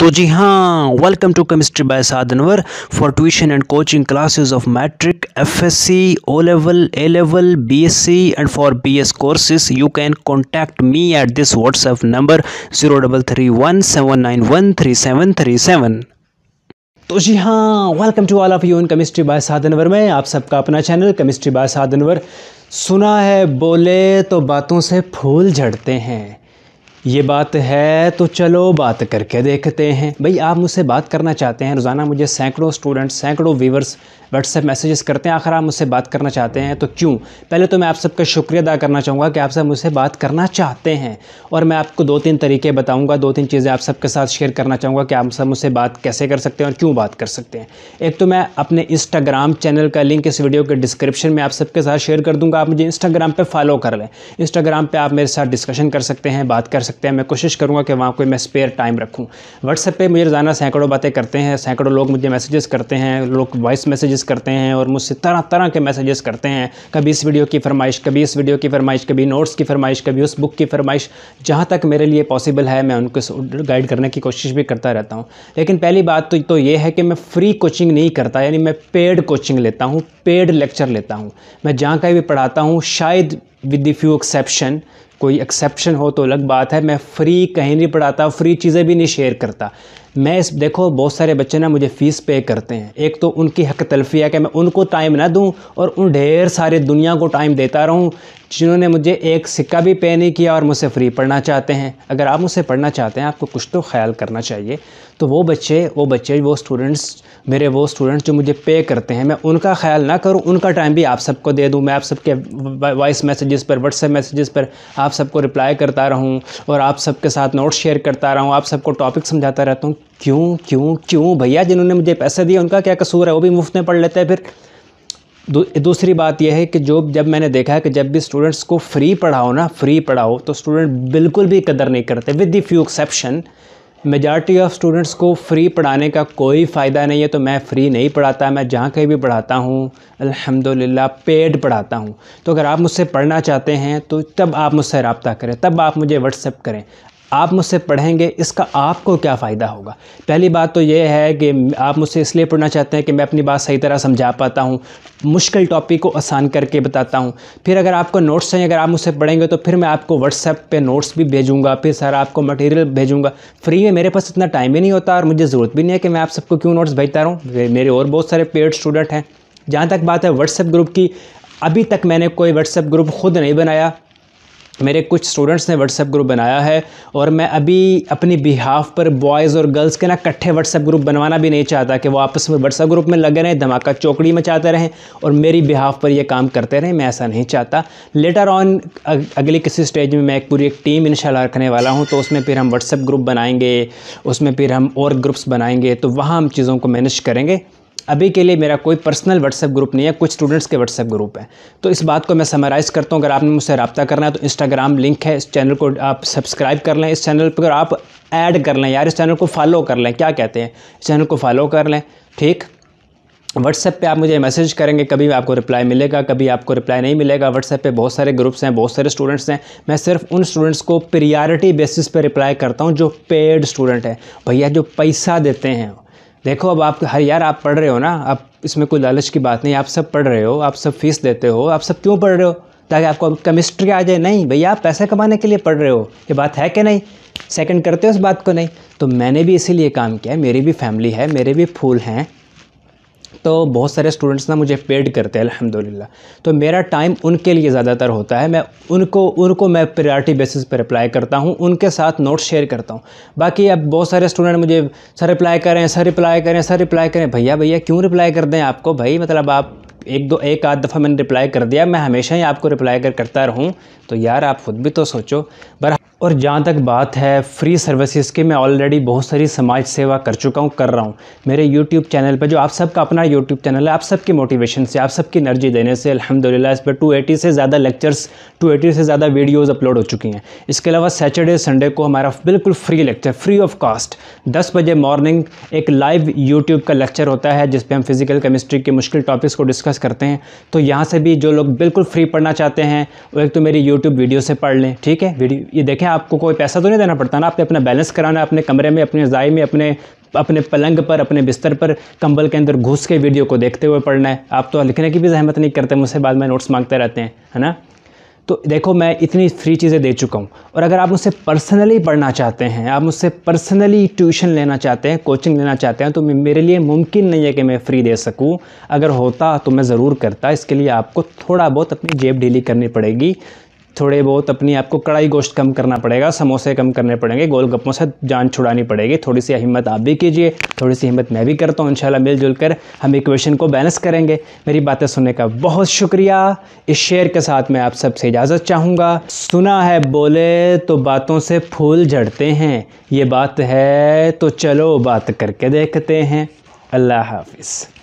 तो जी हाँ welcome to chemistry by Sadhanwar for tuition and coaching classes of matric FSc O level A level BSc and for BS courses you can contact me at this WhatsApp number zero double three one seven nine one three seven three seven तो जी हाँ welcome to all of you in chemistry by Sadhanwar में आप सबका अपना channel chemistry by साधनवर सुना है बोले तो बातों से फूल झड़ते हैं ये बात है तो चलो बात करके देखते हैं भाई आप मुझसे बात करना चाहते हैं रोज़ाना मुझे सैकड़ों स्टूडेंट्स सैकड़ों व्यूवर्स व्हाट्सएप मैसेजेस करते हैं आखिर आप मुझसे बात करना चाहते हैं तो क्यों पहले तो मैं आप सबका शुक्रिया अदा करना चाहूँगा कि आप सब मुझसे बात करना चाहते हैं और मैं आपको दो तीन तरीके बताऊँगा दो तीन चीज़ें आप सबके साथ शेयर करना चाहूँगा कि आप सब मुझसे बात कैसे कर सकते हैं और क्यों बात कर सकते हैं एक तो मैं अपने इंस्टाग्राम चैनल का लिंक इस वीडियो के डिस्क्रिप्शन में आप सबके साथ शेयर कर दूँगा आप मुझे इंस्टाग्राम पर फॉलो कर लें इंस्टाग्राम पर आप मेरे साथ डिस्कशन कर सकते हैं बात कर सकते हैं मैं कोशिश करूँगा कि वहाँ कोई मैं स्पेयर टाइम रखूँ व्हाट्सएप पर मुझे रोज़ाना सैकड़ों बातें करते हैं सैकड़ों लोग मुझे मैसेजेस करते हैं लोग वॉइस मैसेजेस करते हैं और मुझसे तरह तरह के मैसेजेस करते हैं कभी इस वीडियो की फरमाइश कभी इस वीडियो की फरमाइश कभी नोट्स की फरमाइश कभी उस बुक की फरमाइश जहाँ तक मेरे लिए पॉसिबल है मैं उनको गाइड करने की कोशिश भी करता रहता हूँ लेकिन पहली बात तो, तो ये है कि मैं फ्री कोचिंग नहीं करता यानी मैं पेड कोचिंग लेता हूँ पेड लेक्चर लेता हूँ मैं जहाँ कहीं भी पढ़ाता हूँ शायद विद द फ्यू एक्सेप्शन कोई एक्सेप्शन हो तो अलग बात है मैं फ्री कहीं नहीं पढ़ाता फ्री चीज़ें भी नहीं शेयर करता मैं इस देखो बहुत सारे बच्चे ना मुझे फ़ीस पे करते हैं एक तो उनकी हक तलफी है कि मैं उनको टाइम ना दूं और उन ढेर सारे दुनिया को टाइम देता रहूं जिन्होंने मुझे एक सिक्का भी पे नहीं किया और मुझसे फ्री पढ़ना चाहते हैं अगर आप मुझसे पढ़ना चाहते हैं आपको कुछ तो ख्याल करना चाहिए तो वो बच्चे वो बच्चे वो स्टूडेंट्स मेरे वो स्टूडेंट्स जो मुझे पे करते हैं मैं उनका ख्याल ना करूँ उनका टाइम भी आप सबको दे दूँ मैं आप सबके वॉइस मैसेजेस पर व्हाट्सएप मैसेजेस पर आप सबको रिप्लाई करता रहूँ और आप सबके साथ नोट्स शेयर करता रहूँ आप सबको टॉपिक समझाता रहता हूँ क्यों क्यों क्यों भैया जिन्होंने मुझे पैसे दिए उनका क्या कसूर है वो भी मुफ्त में पढ़ लेते हैं फिर दूसरी बात यह है कि जो जब मैंने देखा है कि जब भी स्टूडेंट्स को फ्री पढ़ाओ ना फ्री पढ़ाओ तो स्टूडेंट बिल्कुल भी कदर नहीं करते with the few exception majority of students को फ्री पढ़ाने का कोई फ़ायदा नहीं है तो मैं फ्री नहीं पढ़ाता मैं जहाँ कहीं भी पढ़ाता हूँ अल्हम्दुलिल्लाह पेड पढ़ाता हूँ तो अगर आप मुझसे पढ़ना चाहते हैं तो तब आप मुझसे रबता करें तब आप मुझे व्हाट्सएप करें आप मुझसे पढ़ेंगे इसका आपको क्या फ़ायदा होगा पहली बात तो यह है कि आप मुझसे इसलिए पढ़ना चाहते हैं कि मैं अपनी बात सही तरह समझा पाता हूँ मुश्किल टॉपिक को आसान करके बताता हूँ फिर अगर आपको नोट्स चाहिए अगर आप मुझसे पढ़ेंगे तो फिर मैं आपको व्हाट्सएप पे नोट्स भी भेजूंगा फिर सर आपको मटेरियल भेजूंगा फ्री में मेरे पास इतना टाइम ही नहीं होता और मुझे ज़रूरत भी नहीं है कि मैं आप सबको क्यों नोट्स भेजता रहूँ मेरे और बहुत सारे पेड स्टूडेंट हैं जहाँ तक बात है व्हाट्सएप ग्रुप की अभी तक मैंने कोई व्हाट्सएप ग्रुप खुद नहीं बनाया मेरे कुछ स्टूडेंट्स ने व्हाट्सएप ग्रुप बनाया है और मैं अभी अपनी बिहाफ पर बॉयज़ और गर्ल्स के ना इकट्ठे व्हाट्सएप ग्रुप बनवाना भी नहीं चाहता कि वो आपस में व्हाट्सएप ग्रुप में लगे रहें धमाका चौकड़ी मचाते रहें और मेरी बिहाफ पर ये काम करते रहें मैं ऐसा नहीं चाहता लेटर ऑन अगली किसी स्टेज में मैं एक पूरी एक टीम इन रखने वाला हूँ तो उसमें फिर हम व्हाट्सएप ग्रुप बनाएंगे उसमें फिर हम और ग्रुप्स बनाएंगे तो वहाँ हम चीज़ों को मैनेज करेंगे अभी के लिए मेरा कोई पर्सनल व्हाट्सएप ग्रुप नहीं है कुछ स्टूडेंट्स के व्हाट्सएप ग्रुप हैं तो इस बात को मैं समराइज़ करता हूँ अगर आपने मुझसे रबता करना है तो इंस्टाग्राम लिंक है इस चैनल को आप सब्सक्राइब कर लें इस चैनल पर आप ऐड कर लें यार इस चैनल को फॉलो कर लें क्या कहते हैं इस चैनल को फॉलो कर लें ठीक व्हाट्सएप पे आप मुझे मैसेज करेंगे कभी आपको रिप्लाई मिलेगा कभी आपको रिप्लाई नहीं मिलेगा व्हाट्सएप पे बहुत सारे ग्रुप्स हैं बहुत सारे स्टूडेंट्स हैं मैं सिर्फ उन स्टूडेंट्स को प्रियॉरिटी बेसिस पे रिप्लाई करता हूँ जो पेड स्टूडेंट हैं भैया जो पैसा देते हैं देखो अब आप हर यार आप पढ़ रहे हो ना आप इसमें कोई लालच की बात नहीं आप सब पढ़ रहे हो आप सब फीस देते हो आप सब क्यों पढ़ रहे हो ताकि आपको केमिस्ट्री आ जाए नहीं भैया आप पैसे कमाने के लिए पढ़ रहे हो ये बात है कि नहीं सेकंड करते हो उस बात को नहीं तो मैंने भी इसीलिए काम किया है मेरी भी फैमिली है मेरे भी फूल हैं तो बहुत सारे स्टूडेंट्स ना मुझे पेड करते हैं अलहमदिल्ला तो मेरा टाइम उनके लिए ज़्यादातर होता है मैं उनको उनको मैं प्रायोरिटी बेसिस पर अप्लाई करता हूँ उनके साथ नोट्स शेयर करता हूँ बाकी अब बहुत सारे स्टूडेंट मुझे सर रिप्लाई करें सर रिप्लाई करें सर रिप्लाई करें भैया भैया क्यों रिप्लाई कर दें आपको भाई मतलब आप एक दो एक आध दफ़ा मैंने रिप्लाई कर दिया मैं हमेशा ही आपको रिप्लाई कर करता रहूँ तो यार आप खुद भी तो सोचो बर और जहाँ तक बात है फ्री सर्विसेज की मैं ऑलरेडी बहुत सारी समाज सेवा कर चुका हूँ कर रहा हूँ मेरे यूट्यूब चैनल पर जो आप सबका अपना यूट्यूब चैनल है आप सबकी मोटिवेशन से आप सबकी एनर्जी देने से अल्हम्दुलिल्लाह इस पर 280 से ज़्यादा लेक्चर्स 280 से ज़्यादा वीडियोस अपलोड हो चुकी हैं इसके अलावा सैटरडे संडे को हमारा बिल्कुल free lecture free of cost दस बजे मॉर्निंग एक लाइव यूट्यूब का लेक्चर होता है जिसपे हम फिज़िकल केमिस्ट्री के मुश्किल टॉपिक्स को डिस्कस करते हैं तो यहाँ से भी जो लोग बिल्कुल फ्री पढ़ना चाहते हैं वो एक तो मेरी यूट्यूब वीडियो से पढ़ लें ठीक है वीडियो ये देखें आपको कोई पैसा तो नहीं देना पड़ता ना आपने अपना बैलेंस कराना अपने कमरे में अपने जाए में अपने अपने पलंग पर अपने बिस्तर पर कंबल के अंदर घुस के वीडियो को देखते हुए पढ़ना है आप तो लिखने की भी जहमत नहीं करते मुझसे बाद में नोट्स मांगते रहते हैं है ना तो देखो मैं इतनी फ्री चीज़ें दे चुका हूँ और अगर आप मुझसे पर्सनली पढ़ना चाहते हैं आप मुझसे पर्सनली ट्यूशन लेना चाहते हैं कोचिंग लेना चाहते हैं तो मेरे लिए मुमकिन नहीं है कि मैं फ़्री दे सकूँ अगर होता तो मैं ज़रूर करता इसके लिए आपको थोड़ा बहुत अपनी जेब ढीली करनी पड़ेगी थोड़े बहुत अपनी आपको कड़ाई गोश्त कम करना पड़ेगा समोसे कम करने पड़ेंगे गोलगप्पों से जान छुड़ानी पड़ेगी थोड़ी सी हिम्मत आप भी कीजिए थोड़ी सी हिम्मत मैं भी करता हूँ इंशाल्लाह मिलजुल कर हम इक्वेशन को बैलेंस करेंगे मेरी बातें सुनने का बहुत शुक्रिया इस शेयर के साथ मैं आप सबसे इजाज़त चाहूँगा सुना है बोले तो बातों से फूल झड़ते हैं ये बात है तो चलो बात करके देखते हैं अल्लाह हाफिज़